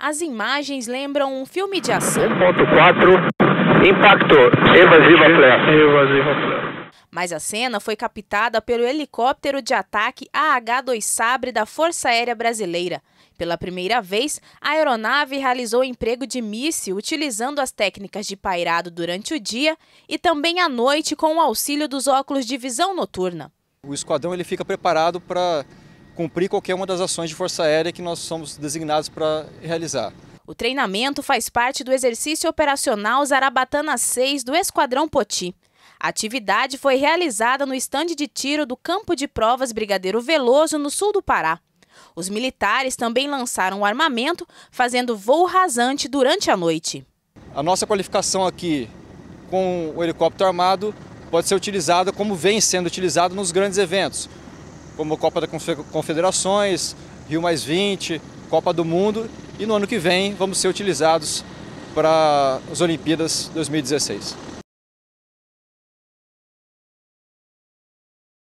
As imagens lembram um filme de ação. 1.4 Impacto Evasiva Flare. Evasiva Flare. Mas a cena foi captada pelo helicóptero de ataque AH-2 Sabre da Força Aérea Brasileira. Pela primeira vez, a aeronave realizou emprego de míssil utilizando as técnicas de pairado durante o dia e também à noite com o auxílio dos óculos de visão noturna. O esquadrão ele fica preparado para cumprir qualquer uma das ações de Força Aérea que nós somos designados para realizar. O treinamento faz parte do exercício operacional Zarabatana 6 do Esquadrão Poti. A atividade foi realizada no estande de tiro do Campo de Provas Brigadeiro Veloso, no sul do Pará. Os militares também lançaram o armamento, fazendo voo rasante durante a noite. A nossa qualificação aqui com o helicóptero armado pode ser utilizada como vem sendo utilizado nos grandes eventos, como Copa das Confederações, Rio Mais 20, Copa do Mundo, e no ano que vem vamos ser utilizados para as Olimpíadas 2016.